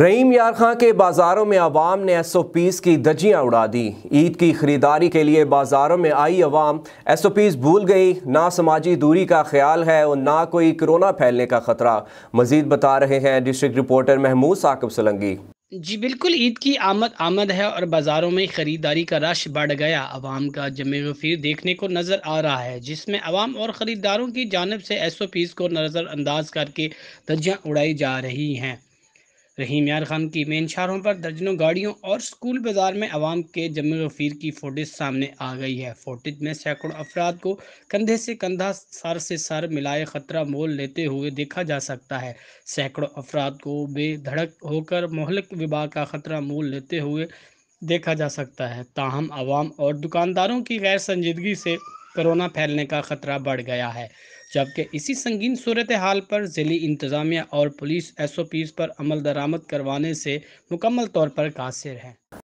रहीम यार खां के बाज़ारों में आवाम ने एस ओ पीज़ की दजियाँ उड़ा दी ईद की ख़रीदारी के लिए बाज़ारों में आई आवाम एस ओ पीज़ भूल गई ना समाजी दूरी का ख्याल है और ना कोई कोरोना फैलने का ख़तरा मज़ीद बता रहे हैं डिस्ट्रिक्ट रिपोर्टर महमूद साकब सलंगी जी बिल्कुल ईद की आमद आमद है और बाज़ारों में ख़रीदारी का रश बढ़ गया आवाम का जमे वफीर देखने को नज़र आ रहा है जिसमें आवाम और ख़रीदारों की जानब से एस ओ पीज़ को नज़रअंदाज करके दजियाँ उड़ाई जा रही हैं रहीम यार खान की मेन शहरों पर दर्जनों गाड़ियों और स्कूल बाजार में आवाम के जम गफीर की फोटेज सामने आ गई है फोटेज में सैकड़ों अफराद को कंधे से कंधा सर से सर मिलाए खतरा मोल लेते हुए देखा जा सकता है सैकड़ों अफराद को बेधड़क होकर मोहलक विभाग का खतरा मोल लेते हुए देखा जा सकता है ताहम आवाम और दुकानदारों की गैर संजीदगी से कोरोना फैलने का खतरा बढ़ गया है जबकि इसी संगीन सूरत हाल पर ज़िली इंतज़ामिया और पुलिस एस ओ पीज़ पर अमल दरामद करवाने से मुकम्मल तौर पर कासिर है